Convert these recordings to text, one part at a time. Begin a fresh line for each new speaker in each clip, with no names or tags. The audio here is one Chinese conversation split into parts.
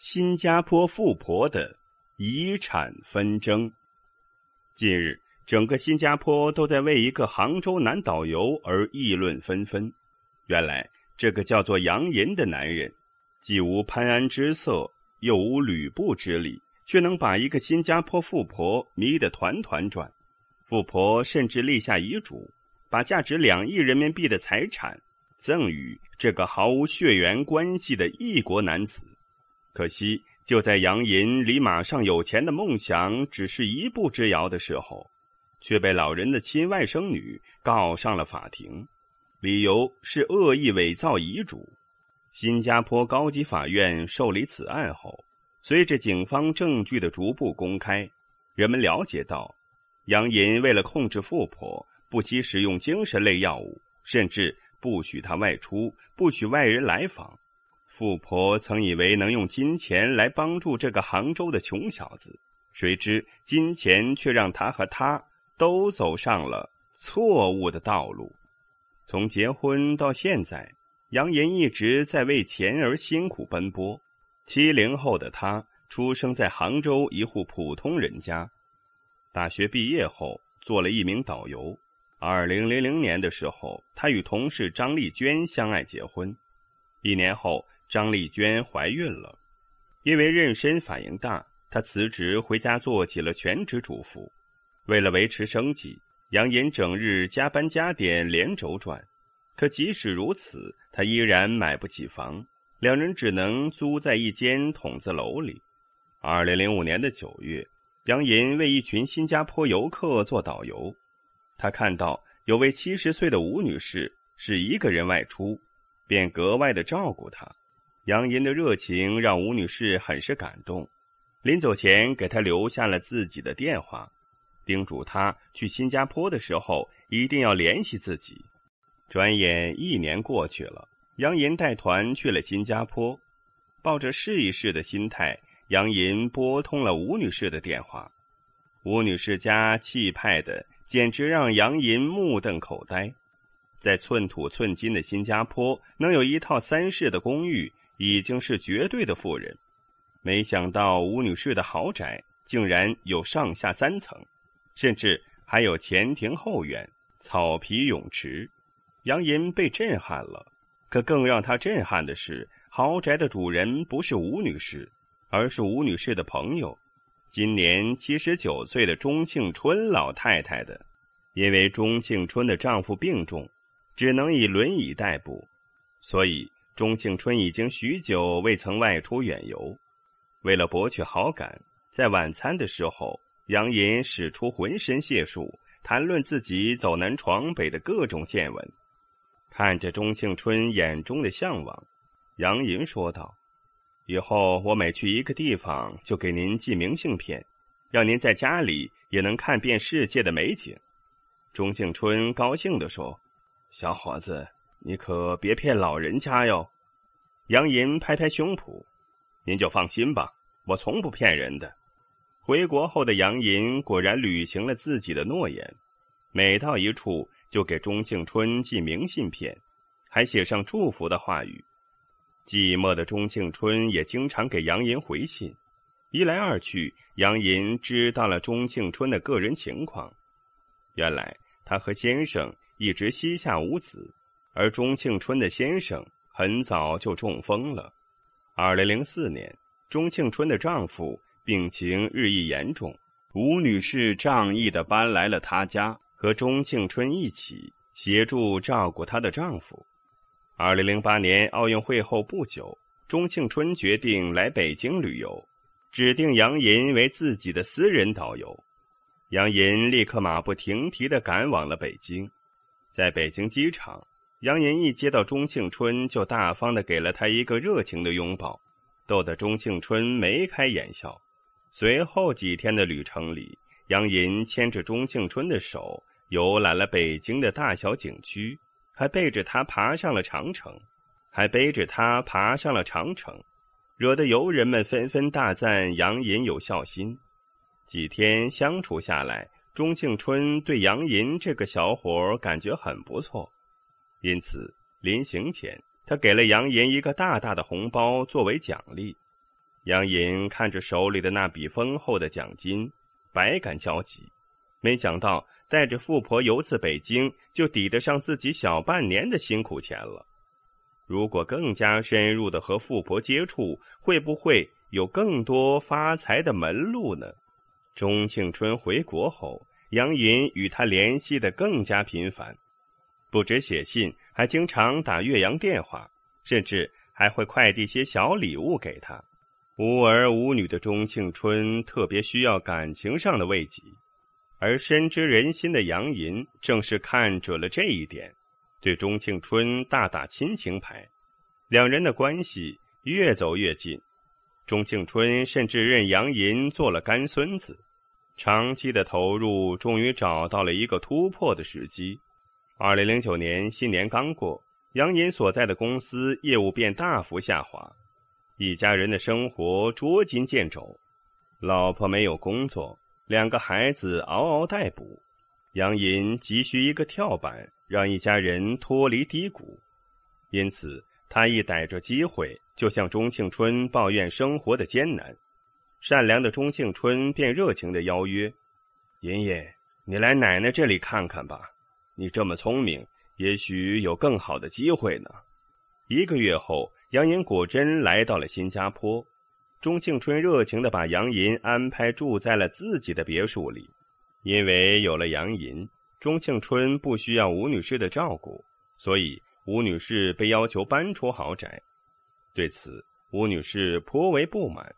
新加坡富婆的遗产纷争。近日，整个新加坡都在为一个杭州男导游而议论纷纷。原来，这个叫做杨寅的男人，既无潘安之色，又无吕布之力，却能把一个新加坡富婆迷得团团转。富婆甚至立下遗嘱，把价值两亿人民币的财产赠与这个毫无血缘关系的异国男子。可惜，就在杨银离马上有钱的梦想只是一步之遥的时候，却被老人的亲外甥女告上了法庭，理由是恶意伪造遗嘱。新加坡高级法院受理此案后，随着警方证据的逐步公开，人们了解到，杨银为了控制富婆，不惜使用精神类药物，甚至不许她外出，不许外人来访。富婆曾以为能用金钱来帮助这个杭州的穷小子，谁知金钱却让他和他都走上了错误的道路。从结婚到现在，杨岩一直在为钱而辛苦奔波。七零后的他出生在杭州一户普通人家，大学毕业后做了一名导游。二零零零年的时候，他与同事张丽娟相爱结婚，一年后。张丽娟怀孕了，因为妊娠反应大，她辞职回家做起了全职主妇。为了维持生计，杨银整日加班加点连轴转。可即使如此，她依然买不起房，两人只能租在一间筒子楼里。二零零五年的九月，杨银为一群新加坡游客做导游。他看到有位七十岁的吴女士是一个人外出，便格外的照顾她。杨银的热情让吴女士很是感动，临走前给她留下了自己的电话，叮嘱她去新加坡的时候一定要联系自己。转眼一年过去了，杨银带团去了新加坡，抱着试一试的心态，杨银拨通了吴女士的电话。吴女士家气派的简直让杨银目瞪口呆，在寸土寸金的新加坡，能有一套三室的公寓。已经是绝对的富人，没想到吴女士的豪宅竟然有上下三层，甚至还有前庭后院、草皮泳池。杨银被震撼了，可更让他震撼的是，豪宅的主人不是吴女士，而是吴女士的朋友，今年七十九岁的钟庆春老太太的。因为钟庆春的丈夫病重，只能以轮椅代步，所以。钟庆春已经许久未曾外出远游，为了博取好感，在晚餐的时候，杨银使出浑身解数，谈论自己走南闯北的各种见闻。看着钟庆春眼中的向往，杨银说道：“以后我每去一个地方，就给您寄明信片，让您在家里也能看遍世界的美景。”钟庆春高兴的说：“小伙子。”你可别骗老人家哟！杨银拍拍胸脯：“您就放心吧，我从不骗人的。”回国后的杨银果然履行了自己的诺言，每到一处就给钟庆春寄明信片，还写上祝福的话语。寂寞的钟庆春也经常给杨银回信。一来二去，杨银知道了钟庆春的个人情况。原来他和先生一直膝下无子。而钟庆春的先生很早就中风了。二零零四年，钟庆春的丈夫病情日益严重，吴女士仗义的搬来了他家，和钟庆春一起协助照顾她的丈夫。二零零八年奥运会后不久，钟庆春决定来北京旅游，指定杨银为自己的私人导游。杨银立刻马不停蹄的赶往了北京，在北京机场。杨银一接到钟庆春，就大方的给了他一个热情的拥抱，逗得钟庆春眉开眼笑。随后几天的旅程里，杨银牵着钟庆春的手，游览了北京的大小景区，还背着他爬上了长城，还背着他爬上了长城，惹得游人们纷纷大赞杨银有孝心。几天相处下来，钟庆春对杨银这个小伙感觉很不错。因此，临行前，他给了杨银一个大大的红包作为奖励。杨银看着手里的那笔丰厚的奖金，百感交集。没想到带着富婆游次北京，就抵得上自己小半年的辛苦钱了。如果更加深入的和富婆接触，会不会有更多发财的门路呢？钟庆春回国后，杨银与他联系的更加频繁。不止写信，还经常打岳阳电话，甚至还会快递些小礼物给他。无儿无女的钟庆春特别需要感情上的慰藉，而深知人心的杨银正是看准了这一点，对钟庆春大打亲情牌，两人的关系越走越近。钟庆春甚至认杨银做了干孙子。长期的投入，终于找到了一个突破的时机。二零零九年新年刚过，杨银所在的公司业务便大幅下滑，一家人的生活捉襟见肘，老婆没有工作，两个孩子嗷嗷待哺，杨银急需一个跳板，让一家人脱离低谷，因此他一逮着机会就向钟庆春抱怨生活的艰难，善良的钟庆春便热情的邀约：“银银，你来奶奶这里看看吧。”你这么聪明，也许有更好的机会呢。一个月后，杨银果真来到了新加坡。钟庆春热情地把杨银安排住在了自己的别墅里。因为有了杨银，钟庆春不需要吴女士的照顾，所以吴女士被要求搬出豪宅。对此，吴女士颇为不满。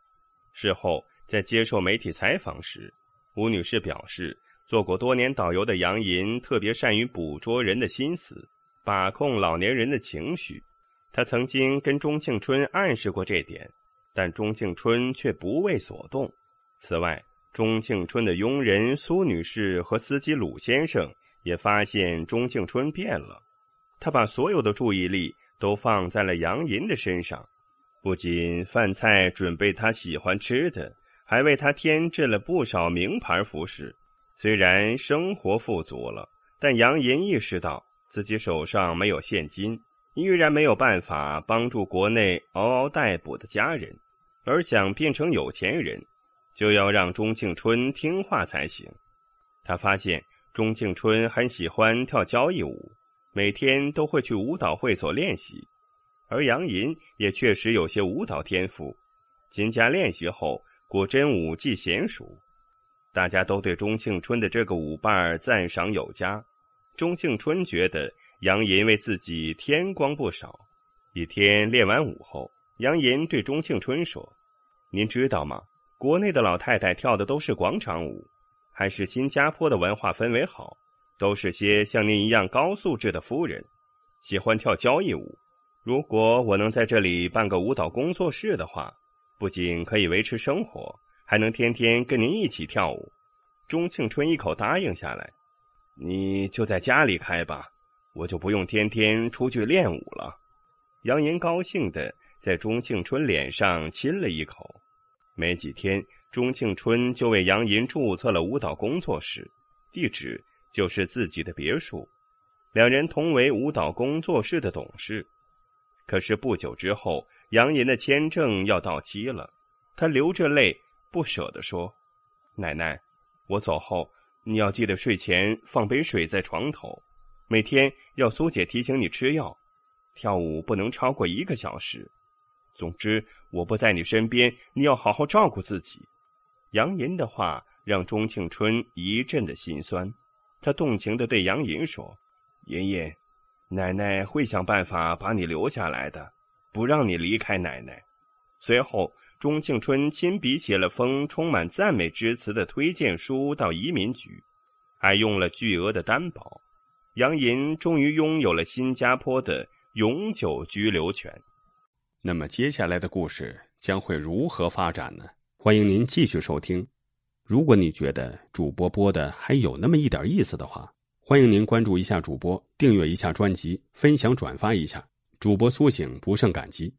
事后在接受媒体采访时，吴女士表示。做过多年导游的杨银特别善于捕捉人的心思，把控老年人的情绪。他曾经跟钟庆春暗示过这点，但钟庆春却不为所动。此外，钟庆春的佣人苏女士和司机鲁先生也发现钟庆春变了。他把所有的注意力都放在了杨银的身上，不仅饭菜准备他喜欢吃的，还为他添置了不少名牌服饰。虽然生活富足了，但杨银意识到自己手上没有现金，依然没有办法帮助国内嗷嗷待哺的家人。而想变成有钱人，就要让钟庆春听话才行。他发现钟庆春很喜欢跳交谊舞，每天都会去舞蹈会所练习。而杨银也确实有些舞蹈天赋，勤加练习后，果真舞技娴熟。大家都对钟庆春的这个舞伴儿赞赏有加，钟庆春觉得杨银为自己添光不少。一天练完舞后，杨银对钟庆春说：“您知道吗？国内的老太太跳的都是广场舞，还是新加坡的文化氛围好，都是些像您一样高素质的夫人，喜欢跳交谊舞。如果我能在这里办个舞蹈工作室的话，不仅可以维持生活。”还能天天跟您一起跳舞，钟庆春一口答应下来。你就在家里开吧，我就不用天天出去练舞了。杨银高兴的在钟庆春脸上亲了一口。没几天，钟庆春就为杨银注册了舞蹈工作室，地址就是自己的别墅。两人同为舞蹈工作室的董事。可是不久之后，杨银的签证要到期了，他流着泪。不舍地说：“奶奶，我走后你要记得睡前放杯水在床头，每天要苏姐提醒你吃药，跳舞不能超过一个小时。总之，我不在你身边，你要好好照顾自己。”杨银的话让钟庆春一阵的心酸，他动情的对杨银说：“爷爷，奶奶会想办法把你留下来的，不让你离开奶奶。”随后。钟庆春亲笔写了封充满赞美之词的推荐书到移民局，还用了巨额的担保，杨银终于拥有了新加坡的永久居留权。那么接下来的故事将会如何发展呢？欢迎您继续收听。如果你觉得主播播的还有那么一点意思的话，欢迎您关注一下主播，订阅一下专辑，分享转发一下，主播苏醒不胜感激。